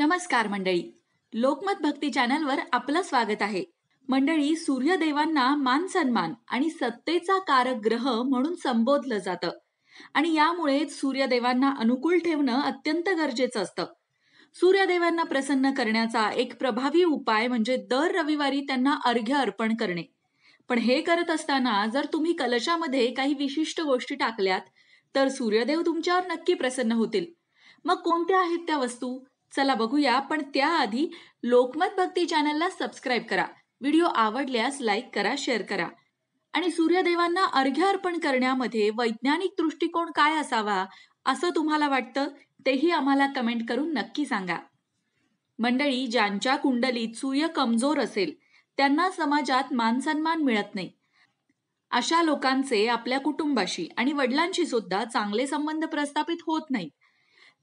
नमस्कार मंडळी लोकमत भक्ती चॅनलवर आपलं स्वागत आहे मंडळी सूर्यदेवांना मान सन्मान आणि सत्तेचा कारक ग्रह म्हणून संबोधलं जातं आणि यामुळेच सूर्यदेवांना अनुकूल ठेवणं अत्यंत गरजेचं असतं सूर्यदेवांना प्रसन्न करण्याचा एक प्रभावी उपाय म्हणजे दर रविवारी त्यांना अर्घ्य अर्पण करणे पण हे करत असताना जर तुम्ही कलशामध्ये काही विशिष्ट गोष्टी टाकल्यात तर सूर्यदेव तुमच्यावर नक्की प्रसन्न होतील मग कोणत्या आहेत त्या वस्तू चला बघूया पण त्याआधी लोकमत भक्ती चॅनलला सबस्क्राईब करा व्हिडिओ आवडल्यास लाईक करा शेअर करा आणि सूर्यदेवांना अर्घ्य अर्पण करण्यामध्ये वैज्ञानिक दृष्टिकोन काय असावा असं तुम्हाला वाटतं तेही आम्हाला कमेंट करून नक्की सांगा मंडळी ज्यांच्या कुंडलीत सूर्य कमजोर असेल त्यांना समाजात मानसन्मान मिळत नाही अशा लोकांचे आपल्या कुटुंबाशी आणि वडिलांशी सुद्धा चांगले संबंध प्रस्थापित होत नाही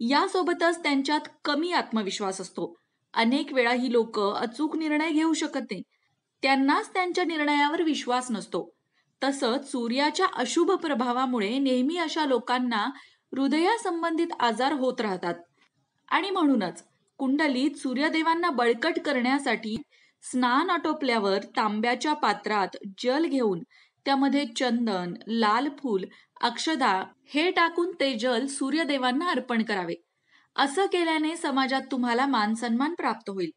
यासोबतच त्यांच्यात कमी आत्मविश्वास असतो अनेक वेळा ही लोक अचूक निर्णय घेऊ शकत नाही त्यांनाच त्यांच्या निर्णयावर विश्वास नसतो तसंच सूर्याच्या अशुभ प्रभावामुळे नेहमी अशा लोकांना हृदयासंबंधित आजार होत राहतात आणि म्हणूनच कुंडलीत सूर्यदेवांना बळकट करण्यासाठी स्नान आटोपल्यावर तांब्याच्या पात्रात जल घेऊन त्यामध्ये चंदन लाल फूल अक्षदा हे टाकून ते जल सूर्यदेवांना अर्पण करावे असं केल्याने समाजात तुम्हाला मान सन्मान प्राप्त होईल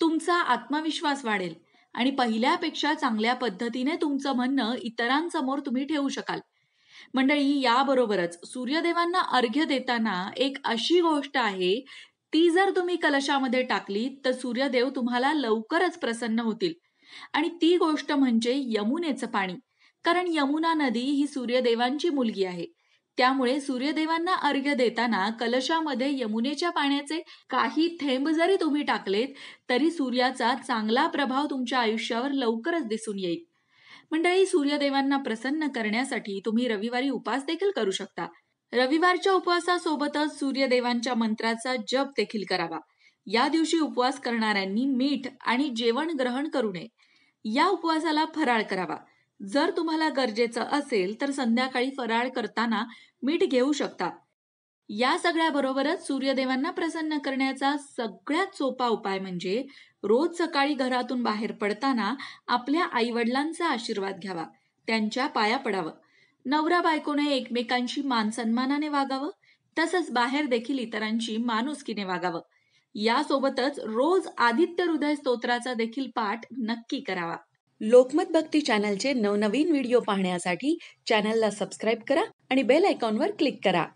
तुमचा आत्मविश्वास वाढेल आणि पहिल्यापेक्षा चांगल्या पद्धतीने तुमचं म्हणणं इतरांसमोर तुम्ही ठेवू शकाल मंडळी याबरोबरच सूर्यदेवांना अर्घ्य देताना एक अशी गोष्ट आहे ती जर तुम्ही कलशामध्ये टाकली तर सूर्यदेव तुम्हाला लवकरच प्रसन्न होतील आणि ती गोष्ट म्हणजे यमुनेचं पाणी कारण यमुना नदी ही सूर्यदेवांची मुलगी आहे त्यामुळे सूर्यदेवांना अर्घ्य देताना कलशामध्ये यमुनेच्या पाण्याचे काही थेंब जरी तुम्ही टाकलेत तरी सूर्याचा चांगला प्रभाव तुमच्या आयुष्यावर लवकरच दिसून येईल मंडळी सूर्यदेवांना प्रसन्न करण्यासाठी तुम्ही रविवारी उपास देखील करू शकता रविवारच्या उपवासासोबतच सूर्यदेवांच्या मंत्राचा जप देखील करावा या दिवशी उपवास करणाऱ्यांनी मीठ आणि जेवण ग्रहण करू नये या उपवासाला फराळ करावा जर तुम्हाला गरजेचं असेल तर संध्याकाळी फराळ करताना मीठ घेऊ शकता या सगळ्याबरोबरच सूर्यदेवांना प्रसन्न करण्याचा सगळ्यात सोपा उपाय म्हणजे रोज सकाळी घरातून बाहेर पडताना आपल्या वडिलांचा आशीर्वाद घ्यावा त्यांच्या पाया पडावं नवरा बायकोने एकमेकांशी मानसन्मानाने वागावं तसंच बाहेर देखील इतरांची माणुसकीने वागावं यासोबतच रोज आदित्य हृदय स्तोत्राचा देखील पाठ नक्की करावा लोकमत भक्ती चॅनलचे नवनवीन व्हिडिओ पाहण्यासाठी चॅनलला सबस्क्राईब करा आणि बेल आयकॉनवर क्लिक करा